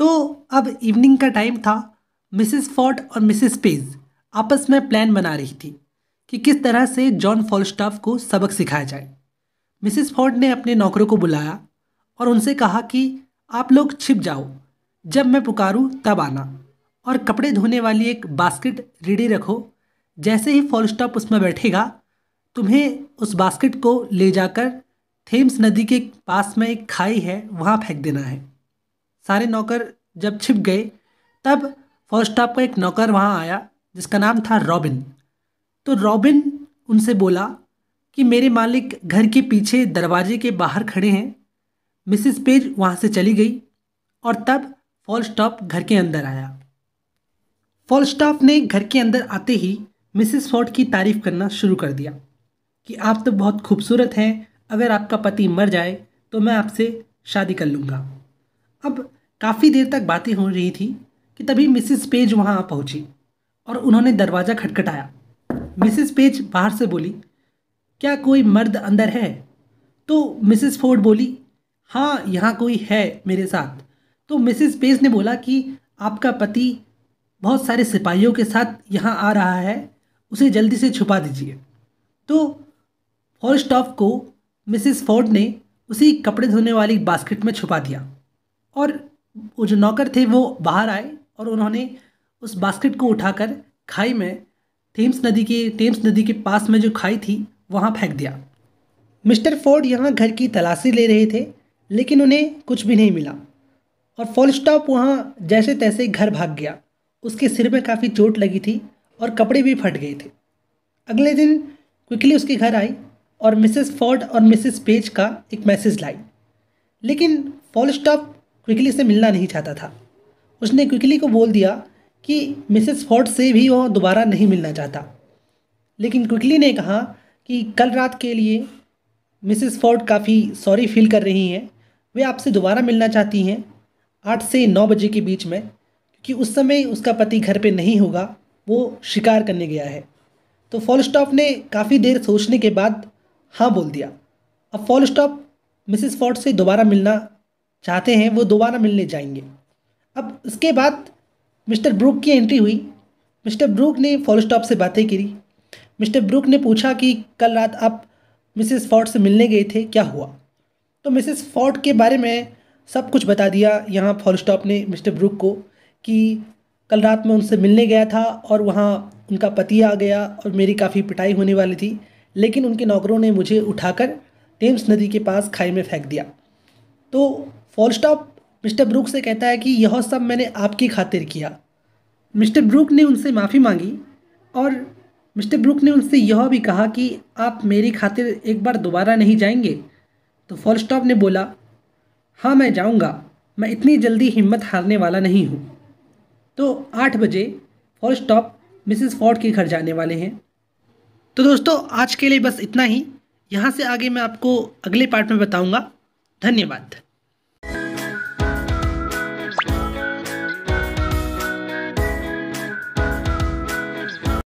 तो अब इवनिंग का टाइम था मिसेस फोर्ड और मिसेस पेज आपस में प्लान बना रही थी कि किस तरह से जॉन फॉलस्टाफ को सबक सिखाया जाए मिसिस फोर्ड ने अपने नौकरों को बुलाया और उनसे कहा कि आप लोग छिप जाओ जब मैं पुकारूँ तब आना और कपड़े धोने वाली एक बास्केट रेडी रखो जैसे ही फॉलस्टाफ उसमें बैठेगा तुम्हें उस बास्केट को ले जाकर थेम्स नदी के पास में एक खाई है वहाँ फेंक देना है सारे नौकर जब छिप गए तब फर्स्ट स्टॉप का एक नौकर वहाँ आया जिसका नाम था रॉबिन तो रॉबिन उनसे बोला कि मेरे मालिक घर के पीछे दरवाजे के बाहर खड़े हैं मिसिस पेज वहाँ से चली गई और तब फॉल स्टॉप घर के अंदर आया फॉल स्टॉप ने घर के अंदर आते ही मिसिस फोर्ड की तारीफ़ करना शुरू कर दिया कि आप तो बहुत खूबसूरत हैं अगर आपका पति मर जाए तो मैं आपसे शादी कर लूँगा अब काफ़ी देर तक बातें हो रही थी कि तभी मिसिस पेज वहाँ आ पहुँची और उन्होंने दरवाज़ा खटखटाया मिसिस पेज बाहर से बोली क्या कोई मर्द अंदर है तो मिसिस फोर्ड बोली हाँ यहाँ कोई है मेरे साथ तो मिसिस पेज ने बोला कि आपका पति बहुत सारे सिपाहियों के साथ यहाँ आ रहा है उसे जल्दी से छुपा दीजिए तो फॉरेस्ट को मिसिस फोर्ड ने उसी कपड़े धोने वाली बास्केट में छुपा दिया और वो जो नौकर थे वो बाहर आए और उन्होंने उस बास्केट को उठाकर खाई में थेम्स नदी के टेम्स नदी के पास में जो खाई थी वहाँ फेंक दिया मिस्टर फोर्ड यहाँ घर की तलाशी ले रहे थे लेकिन उन्हें कुछ भी नहीं मिला और फॉलस्टॉप वहाँ जैसे तैसे घर भाग गया उसके सिर में काफ़ी चोट लगी थी और कपड़े भी फट गए थे अगले दिन क्विकली उसके घर आई और मिसेस फोर्ड और मिसेस पेज का एक मैसेज लाई लेकिन फॉलस्टॉप क्विकली से मिलना नहीं चाहता था उसने क्विकली को बोल दिया कि मिसेस फोर्ड से भी वह दोबारा नहीं मिलना चाहता लेकिन क्विकली ने कहा कि कल रात के लिए मिसेस फोर्ड काफ़ी सॉरी फील कर रही हैं वे आपसे दोबारा मिलना चाहती हैं आठ से नौ बजे के बीच में क्योंकि उस समय उसका पति घर पे नहीं होगा वो शिकार करने गया है तो फॉल स्टॉप ने काफ़ी देर सोचने के बाद हाँ बोल दिया अब फॉल स्टॉप मिसिस फोर्ड से दोबारा मिलना चाहते हैं वो दोबारा मिलने जाएंगे अब इसके बाद मिस्टर ब्रूक की एंट्री हुई मिस्टर ब्रूक ने फॉलस्टॉप से बातें करी मिस्टर ब्रूक ने पूछा कि कल रात आप मिसेस फोर्ड से मिलने गए थे क्या हुआ तो मिसेस फोर्ड के बारे में सब कुछ बता दिया यहाँ स्टॉप ने मिस्टर ब्रूक को कि कल रात मैं उनसे मिलने गया था और वहाँ उनका पति आ गया और मेरी काफ़ी पिटाई होने वाली थी लेकिन उनके नौकरों ने मुझे उठाकर टेम्स नदी के पास खाई में फेंक दिया तो फॉल स्टॉप मिस्टर ब्रूक से कहता है कि यह सब मैंने आपकी खातिर किया मिस्टर ब्रूक ने उनसे माफ़ी मांगी और मिस्टर ब्रूक ने उनसे यह भी कहा कि आप मेरी खातिर एक बार दोबारा नहीं जाएंगे तो फॉल स्टॉप ने बोला हाँ मैं जाऊँगा मैं इतनी जल्दी हिम्मत हारने वाला नहीं हूँ तो आठ बजे फॉल स्टॉप मिसिस फोर्ड के घर जाने वाले हैं तो दोस्तों आज के लिए बस इतना ही यहाँ से आगे मैं आपको अगले पार्ट में बताऊँगा धन्यवाद